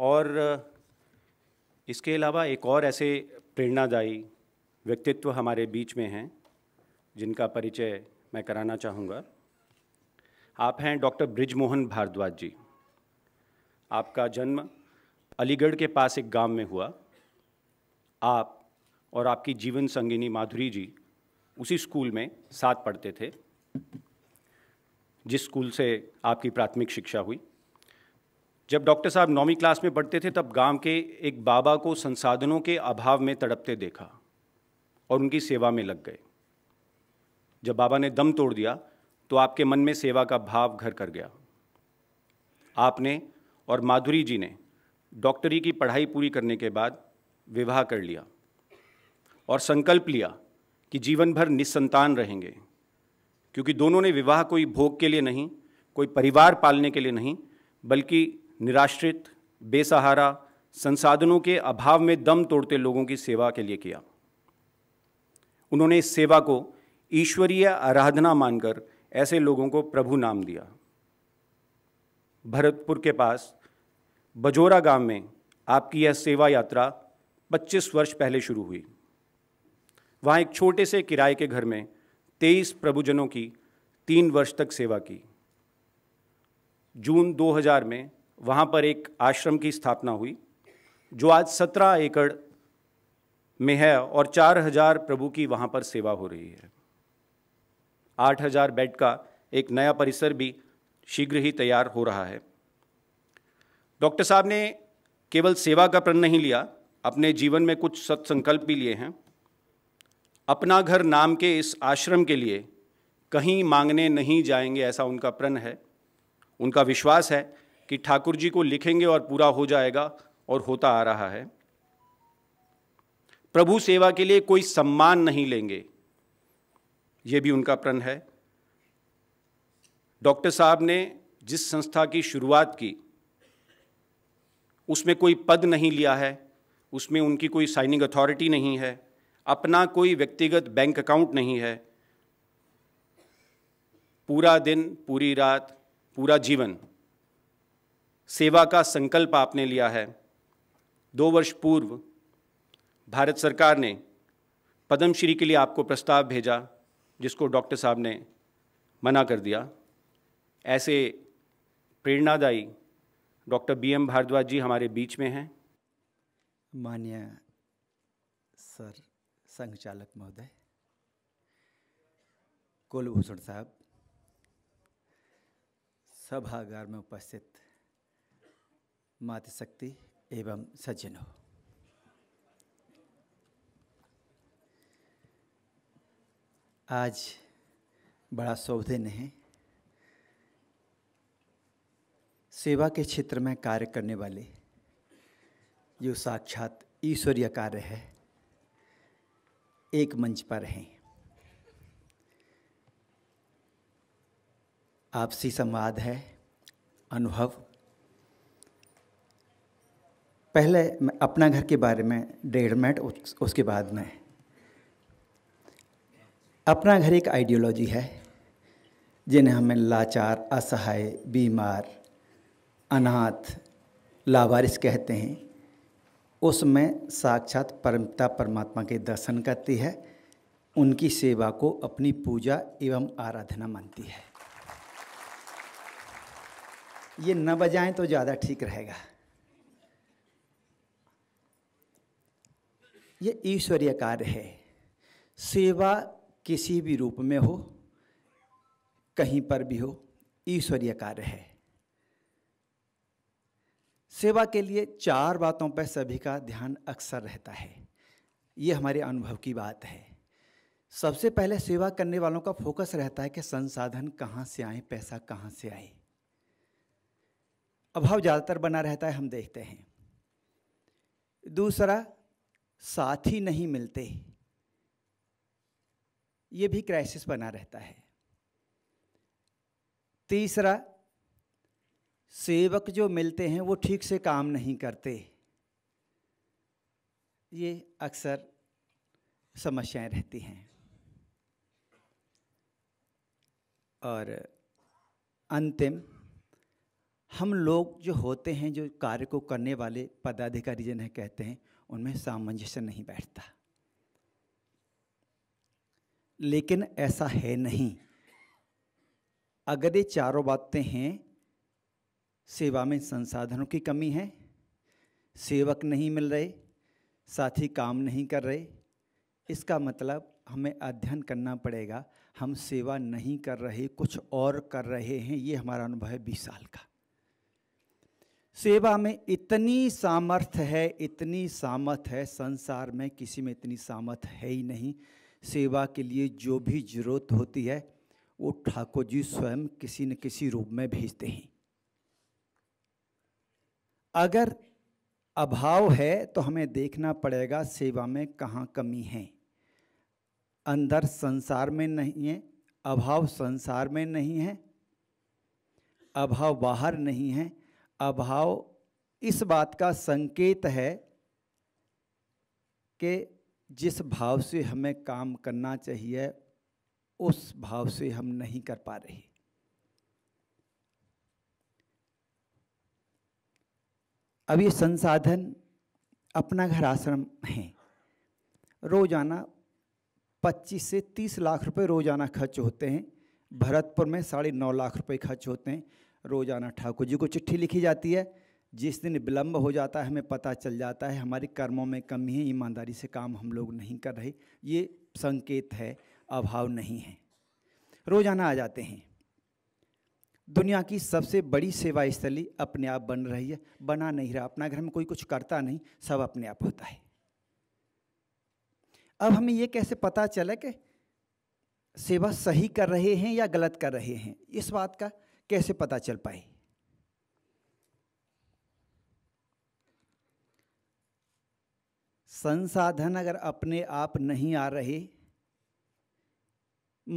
और इसके अलावा एक और ऐसे प्रेरणादायी व्यक्तित्व हमारे बीच में हैं जिनका परिचय मैं कराना चाहूँगा आप हैं डॉक्टर ब्रिजमोहन भारद्वाज जी आपका जन्म अलीगढ़ के पास एक गांव में हुआ आप और आपकी जीवन संगिनी माधुरी जी उसी स्कूल में साथ पढ़ते थे जिस स्कूल से आपकी प्राथमिक शिक्षा हुई जब डॉक्टर साहब नौवीं क्लास में पढ़ते थे तब गांव के एक बाबा को संसाधनों के अभाव में तड़पते देखा और उनकी सेवा में लग गए जब बाबा ने दम तोड़ दिया तो आपके मन में सेवा का भाव घर कर गया आपने और माधुरी जी ने डॉक्टरी की पढ़ाई पूरी करने के बाद विवाह कर लिया और संकल्प लिया कि जीवन भर निसंतान रहेंगे क्योंकि दोनों ने विवाह कोई भोग के लिए नहीं कोई परिवार पालने के लिए नहीं बल्कि निराश्रित बेसहारा संसाधनों के अभाव में दम तोड़ते लोगों की सेवा के लिए किया उन्होंने इस सेवा को ईश्वरीय आराधना मानकर ऐसे लोगों को प्रभु नाम दिया भरतपुर के पास बजोरा गांव में आपकी यह सेवा यात्रा 25 वर्ष पहले शुरू हुई वहाँ एक छोटे से किराए के घर में 23 प्रभुजनों की तीन वर्ष तक सेवा की जून 2000 में वहाँ पर एक आश्रम की स्थापना हुई जो आज सत्रह एकड़ में है और चार हजार प्रभु की वहाँ पर सेवा हो रही है आठ हजार बेड का एक नया परिसर भी शीघ्र ही तैयार हो रहा है डॉक्टर साहब ने केवल सेवा का प्रण नहीं लिया अपने जीवन में कुछ सत्संकल्प भी लिए हैं अपना घर नाम के इस आश्रम के लिए कहीं मांगने नहीं जाएंगे ऐसा उनका प्रण है उनका विश्वास है कि ठाकुर जी को लिखेंगे और पूरा हो जाएगा और होता आ रहा है प्रभु सेवा के लिए कोई सम्मान नहीं लेंगे ये भी उनका प्रण है डॉक्टर साहब ने जिस संस्था की शुरुआत की उसमें कोई पद नहीं लिया है उसमें उनकी कोई साइनिंग अथॉरिटी नहीं है अपना कोई व्यक्तिगत बैंक अकाउंट नहीं है पूरा दिन पूरी रात पूरा जीवन सेवा का संकल्प आपने लिया है दो वर्ष पूर्व भारत सरकार ने पद्मश्री के लिए आपको प्रस्ताव भेजा जिसको डॉक्टर साहब ने मना कर दिया ऐसे प्रेरणादायी doctor B M Bhardwaj ji हमारे बीच में हैं मान्य सर संघ चालक महोदय कुलभूषण साहब सभागार में उपस्थित मातृशक्ति एवं सज्जनों आज बड़ा शुभ दिन है सेवा के क्षेत्र में कार्य करने वाले जो साक्षात ईश्वरीय कार्य है एक मंच पर हैं आपसी संवाद है अनुभव पहले अपना घर के बारे में डेढ़ मिनट उस, उसके बाद में अपना घर एक आइडियोलॉजी है जिन्हें हमें लाचार असहाय बीमार अनाथ लावारिस कहते हैं उसमें साक्षात परमता परमात्मा के दर्शन करती है उनकी सेवा को अपनी पूजा एवं आराधना मानती है ये न बजाएं तो ज़्यादा ठीक रहेगा ये ईश्वरीय कार्य है सेवा किसी भी रूप में हो कहीं पर भी हो ईश्वरीय कार्य है सेवा के लिए चार बातों पर सभी का ध्यान अक्सर रहता है ये हमारे अनुभव की बात है सबसे पहले सेवा करने वालों का फोकस रहता है कि संसाधन कहाँ से आए पैसा कहाँ से आए अभाव ज़्यादातर बना रहता है हम देखते हैं दूसरा साथी नहीं मिलते ये भी क्राइसिस बना रहता है तीसरा सेवक जो मिलते हैं वो ठीक से काम नहीं करते ये अक्सर समस्याएं रहती हैं और अंतिम हम लोग जो होते हैं जो कार्य को करने वाले पदाधिकारी जिन्हें कहते हैं उनमें सामंजस्य नहीं बैठता लेकिन ऐसा है नहीं अगर ये चारों बातें हैं सेवा में संसाधनों की कमी है सेवक नहीं मिल रहे साथी काम नहीं कर रहे इसका मतलब हमें अध्ययन करना पड़ेगा हम सेवा नहीं कर रहे कुछ और कर रहे हैं ये हमारा अनुभव है बीस साल का सेवा में इतनी सामर्थ है इतनी सामर्थ है संसार में किसी में इतनी सामर्थ है ही नहीं सेवा के लिए जो भी जरूरत होती है वो ठाकुर जी स्वयं किसी न किसी रूप में भेजते हैं अगर अभाव है तो हमें देखना पड़ेगा सेवा में कहाँ कमी है अंदर संसार में नहीं है अभाव संसार में नहीं है अभाव बाहर नहीं है अभाव इस बात का संकेत है कि जिस भाव से हमें काम करना चाहिए उस भाव से हम नहीं कर पा रहे अब ये संसाधन अपना घर आश्रम है रोज़ाना 25 से 30 लाख रुपए रोज़ाना खर्च होते हैं भरतपुर में साढ़े नौ लाख रुपए खर्च होते हैं रोज़ाना ठाकुर जी को चिट्ठी लिखी जाती है जिस दिन विलम्ब हो जाता है हमें पता चल जाता है हमारे कर्मों में कमी है ईमानदारी से काम हम लोग नहीं कर रहे ये संकेत है अभाव नहीं है रोज़ाना आ जाते हैं दुनिया की सबसे बड़ी सेवा स्थली अपने आप बन रही है बना नहीं रहा अपना घर में कोई कुछ करता नहीं सब अपने आप होता है अब हमें ये कैसे पता चले कि सेवा सही कर रहे हैं या गलत कर रहे हैं इस बात का कैसे पता चल पाए संसाधन अगर अपने आप नहीं आ रहे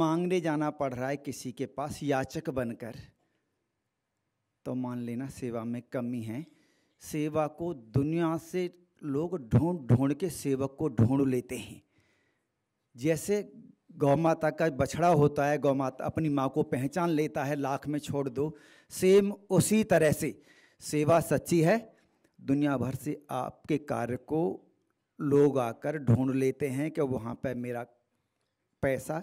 मांगने जाना पड़ रहा है किसी के पास याचक बनकर तो मान लेना सेवा में कमी है सेवा को दुनिया से लोग ढूंढ ढूंढ के सेवक को ढूंढ लेते हैं जैसे गौ माता का बछड़ा होता है गौ माता अपनी माँ को पहचान लेता है लाख में छोड़ दो सेम उसी तरह से सेवा सच्ची है दुनिया भर से आपके कार्य को लोग आकर ढूंढ लेते हैं कि वहाँ पर मेरा पैसा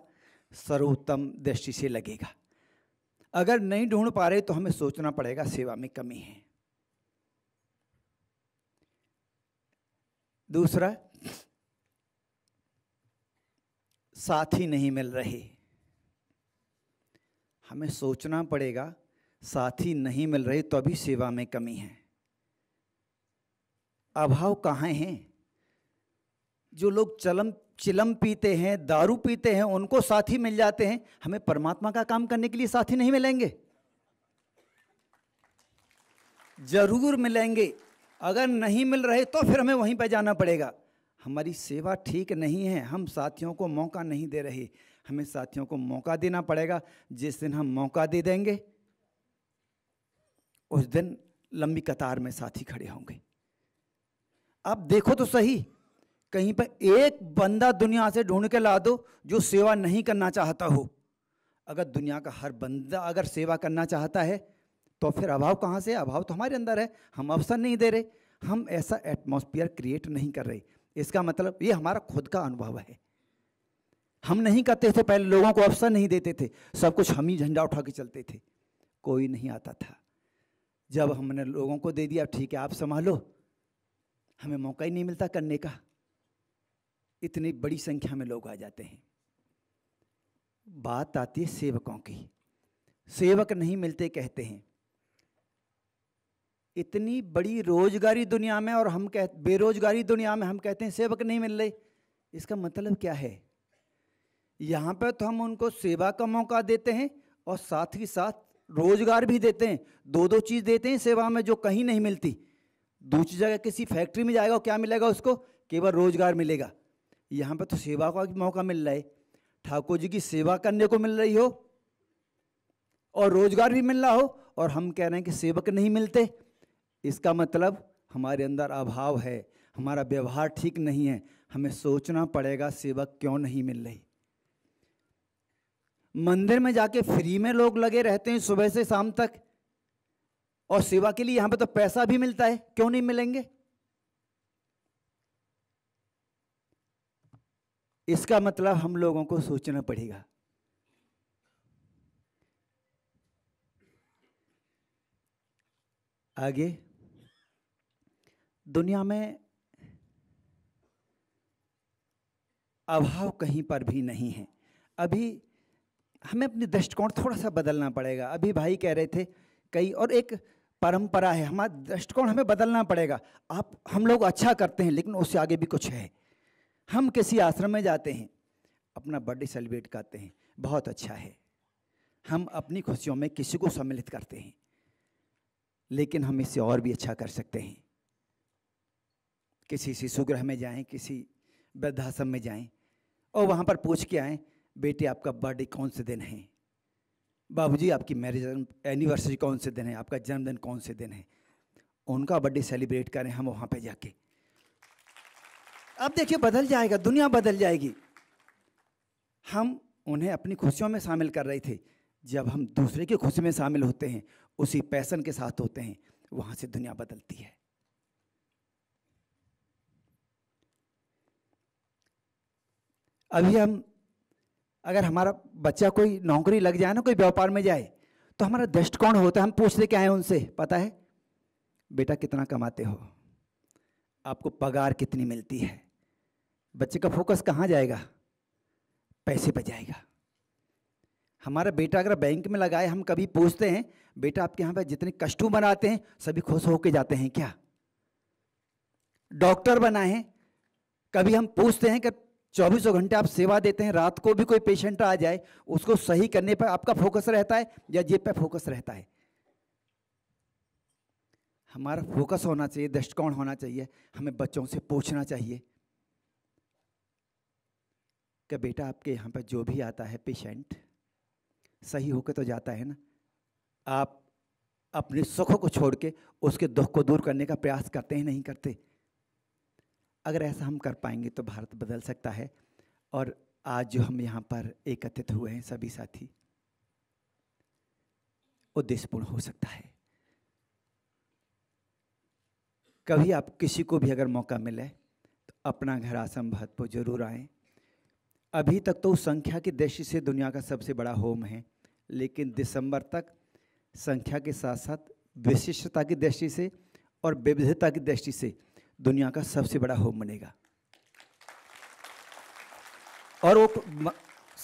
सर्वोत्तम दृष्टि से लगेगा अगर नहीं ढूंढ पा रहे तो हमें सोचना पड़ेगा सेवा में कमी है दूसरा साथी नहीं मिल रहे हमें सोचना पड़ेगा साथी नहीं मिल रहे तो अभी सेवा में कमी है अभाव कहाँ हैं जो लोग चलम चिलम पीते हैं दारू पीते हैं उनको साथी मिल जाते हैं हमें परमात्मा का काम करने के लिए साथी नहीं मिलेंगे जरूर मिलेंगे अगर नहीं मिल रहे तो फिर हमें वहीं पर जाना पड़ेगा हमारी सेवा ठीक नहीं है हम साथियों को मौका नहीं दे रहे हमें साथियों को मौका देना पड़ेगा जिस दिन हम मौका दे देंगे उस दिन लंबी कतार में साथी खड़े होंगे अब देखो तो सही कहीं पर एक बंदा दुनिया से ढूंढ के ला दो जो सेवा नहीं करना चाहता हो अगर दुनिया का हर बंदा अगर सेवा करना चाहता है तो फिर अभाव कहाँ से अभाव तो हमारे अंदर है हम अवसर नहीं दे रहे हम ऐसा एटमॉस्फेयर क्रिएट नहीं कर रहे इसका मतलब ये हमारा खुद का अनुभव है हम नहीं करते थे पहले लोगों को अवसर नहीं देते थे सब कुछ हम ही झंडा उठा के चलते थे कोई नहीं आता था जब हमने लोगों को दे दिया ठीक है आप संभालो हमें मौका ही नहीं मिलता करने का इतनी बड़ी संख्या में लोग आ जाते हैं बात आती है सेवकों की सेवक नहीं मिलते कहते हैं इतनी बड़ी रोजगारी दुनिया में और हम कह बेरोजगारी दुनिया में हम कहते हैं सेवक नहीं मिल रहे इसका मतलब क्या है यहाँ पर तो हम उनको सेवा का मौका देते हैं और साथ ही साथ रोजगार भी देते हैं दो दो चीज़ देते हैं सेवा में जो कहीं नहीं मिलती दूसरी जगह किसी फैक्ट्री में जाएगा क्या मिलेगा उसको केवल रोजगार मिलेगा यहाँ पर तो सेवा का मौका मिल रहा है ठाकुर जी की सेवा करने को मिल रही हो और रोजगार भी मिल रहा हो और हम कह रहे हैं कि सेवक नहीं मिलते इसका मतलब हमारे अंदर अभाव है हमारा व्यवहार ठीक नहीं है हमें सोचना पड़ेगा सेवा क्यों नहीं मिल रही मंदिर में जाके फ्री में लोग लगे रहते हैं सुबह से शाम तक और सेवा के लिए यहां पे तो पैसा भी मिलता है क्यों नहीं मिलेंगे इसका मतलब हम लोगों को सोचना पड़ेगा आगे दुनिया में अभाव कहीं पर भी नहीं है अभी हमें अपने दृष्टिकोण थोड़ा सा बदलना पड़ेगा अभी भाई कह रहे थे कई और एक परंपरा है हमारा दृष्टिकोण हमें बदलना पड़ेगा आप हम लोग अच्छा करते हैं लेकिन उससे आगे भी कुछ है हम किसी आश्रम में जाते हैं अपना बर्थडे सेलिब्रेट करते हैं बहुत अच्छा है हम अपनी खुशियों में किसी को सम्मिलित करते हैं लेकिन हम इससे और भी अच्छा कर सकते हैं किसी शिशु गृह में जाएं किसी वृद्धाश्रम में जाएं और वहाँ पर पूछ के आएँ बेटे आपका बर्थडे कौन से दिन है बाबूजी आपकी मैरिज एनिवर्सरी कौन से दिन है आपका जन्मदिन कौन से दिन है उनका बर्थडे सेलिब्रेट करें हम वहाँ पे जाके अब देखिए बदल जाएगा दुनिया बदल जाएगी हम उन्हें अपनी खुशियों में शामिल कर रहे थे जब हम दूसरे की खुशी में शामिल होते हैं उसी पैसन के साथ होते हैं वहाँ से दुनिया बदलती है अभी हम अगर हमारा बच्चा कोई नौकरी लग जाए ना कोई व्यापार में जाए तो हमारा दृष्टिकोण होता है हम पूछते क्या है उनसे पता है बेटा कितना कमाते हो आपको पगार कितनी मिलती है बच्चे का फोकस कहाँ जाएगा पैसे पर जाएगा हमारा बेटा अगर बैंक में लगाए हम कभी पूछते हैं बेटा आपके यहाँ पर जितने कस्टमर बनाते हैं सभी खुश होके जाते हैं क्या डॉक्टर बनाए कभी हम पूछते हैं कि चौबीसों घंटे आप सेवा देते हैं रात को भी कोई पेशेंट आ जाए उसको सही करने पर आपका फोकस रहता है या जेब पर फोकस रहता है हमारा फोकस होना चाहिए दृष्टिकोण होना चाहिए हमें बच्चों से पूछना चाहिए कि बेटा आपके यहाँ पर जो भी आता है पेशेंट सही होकर तो जाता है ना आप अपने सुखों को छोड़ के उसके दुख को दूर करने का प्रयास करते हैं नहीं करते अगर ऐसा हम कर पाएंगे तो भारत बदल सकता है और आज जो हम यहाँ पर एकत्रित हुए हैं सभी साथी उद्देश्यपूर्ण हो सकता है कभी आप किसी को भी अगर मौका मिले तो अपना घर आसम भरतपुर जरूर आए अभी तक तो संख्या की दृष्टि से दुनिया का सबसे बड़ा होम है लेकिन दिसंबर तक संख्या के साथ साथ विशिष्टता की दृष्टि से और विविधता की दृष्टि से दुनिया का सबसे बड़ा होम बनेगा और वो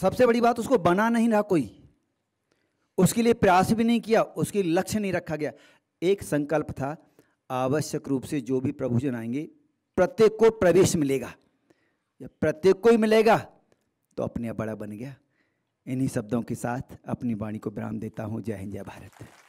सबसे बड़ी बात उसको बना नहीं रहा कोई उसके लिए प्रयास भी नहीं किया उसके लक्ष्य नहीं रखा गया एक संकल्प था आवश्यक रूप से जो भी प्रभुजन आएंगे प्रत्येक को प्रवेश मिलेगा या प्रत्येक को ही मिलेगा तो अपने आप बड़ा बन गया इन्हीं शब्दों के साथ अपनी वाणी को विराम देता हूँ जय हिंद जय भारत